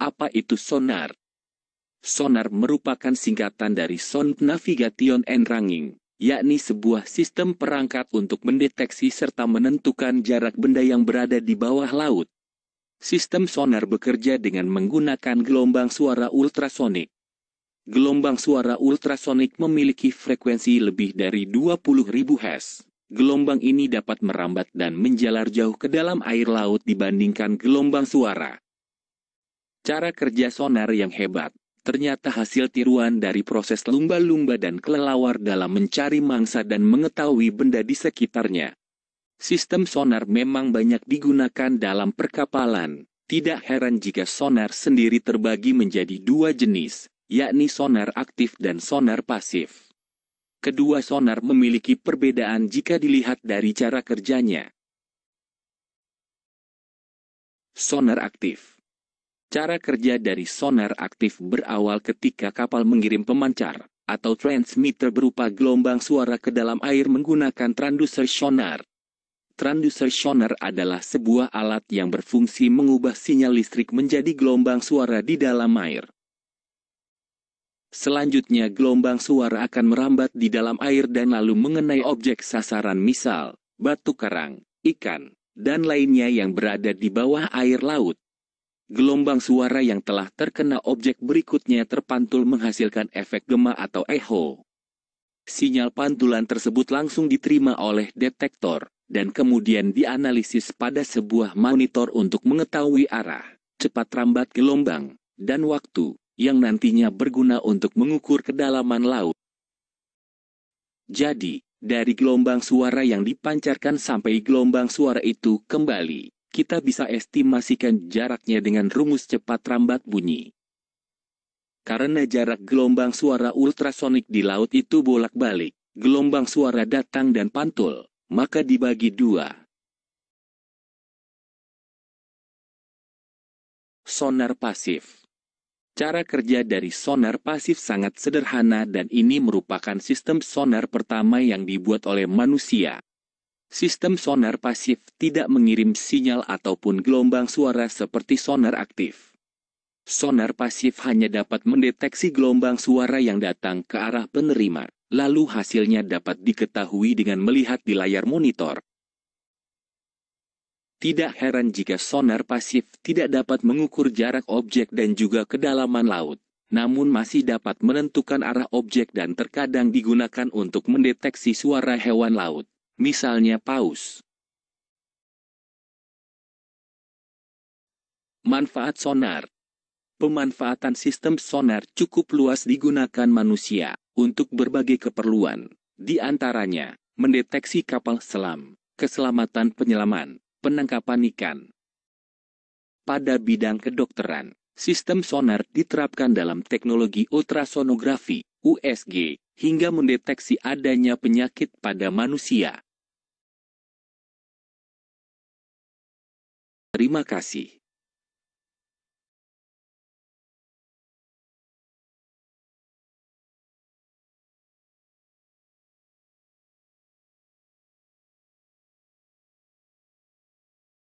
Apa itu sonar? Sonar merupakan singkatan dari Sound Navigation and Ranging, yakni sebuah sistem perangkat untuk mendeteksi serta menentukan jarak benda yang berada di bawah laut. Sistem sonar bekerja dengan menggunakan gelombang suara ultrasonik. Gelombang suara ultrasonik memiliki frekuensi lebih dari 20.000 Hz. Gelombang ini dapat merambat dan menjalar jauh ke dalam air laut dibandingkan gelombang suara. Cara kerja sonar yang hebat, ternyata hasil tiruan dari proses lumba-lumba dan kelelawar dalam mencari mangsa dan mengetahui benda di sekitarnya. Sistem sonar memang banyak digunakan dalam perkapalan. Tidak heran jika sonar sendiri terbagi menjadi dua jenis, yakni sonar aktif dan sonar pasif. Kedua sonar memiliki perbedaan jika dilihat dari cara kerjanya. Sonar aktif Cara kerja dari sonar aktif berawal ketika kapal mengirim pemancar atau transmitter berupa gelombang suara ke dalam air menggunakan transducer sonar. Transducer sonar adalah sebuah alat yang berfungsi mengubah sinyal listrik menjadi gelombang suara di dalam air. Selanjutnya gelombang suara akan merambat di dalam air dan lalu mengenai objek sasaran misal, batu karang, ikan, dan lainnya yang berada di bawah air laut. Gelombang suara yang telah terkena objek berikutnya terpantul menghasilkan efek gema atau echo. Sinyal pantulan tersebut langsung diterima oleh detektor, dan kemudian dianalisis pada sebuah monitor untuk mengetahui arah, cepat rambat gelombang, dan waktu, yang nantinya berguna untuk mengukur kedalaman laut. Jadi, dari gelombang suara yang dipancarkan sampai gelombang suara itu kembali kita bisa estimasikan jaraknya dengan rumus cepat rambat bunyi. Karena jarak gelombang suara ultrasonik di laut itu bolak-balik, gelombang suara datang dan pantul, maka dibagi dua. Sonar pasif Cara kerja dari sonar pasif sangat sederhana dan ini merupakan sistem sonar pertama yang dibuat oleh manusia. Sistem sonar pasif tidak mengirim sinyal ataupun gelombang suara seperti sonar aktif. Sonar pasif hanya dapat mendeteksi gelombang suara yang datang ke arah penerima, lalu hasilnya dapat diketahui dengan melihat di layar monitor. Tidak heran jika sonar pasif tidak dapat mengukur jarak objek dan juga kedalaman laut, namun masih dapat menentukan arah objek dan terkadang digunakan untuk mendeteksi suara hewan laut misalnya paus. Manfaat sonar Pemanfaatan sistem sonar cukup luas digunakan manusia untuk berbagai keperluan, di antaranya mendeteksi kapal selam, keselamatan penyelaman, penangkapan ikan. Pada bidang kedokteran, sistem sonar diterapkan dalam teknologi ultrasonografi, USG, hingga mendeteksi adanya penyakit pada manusia. Terima kasih.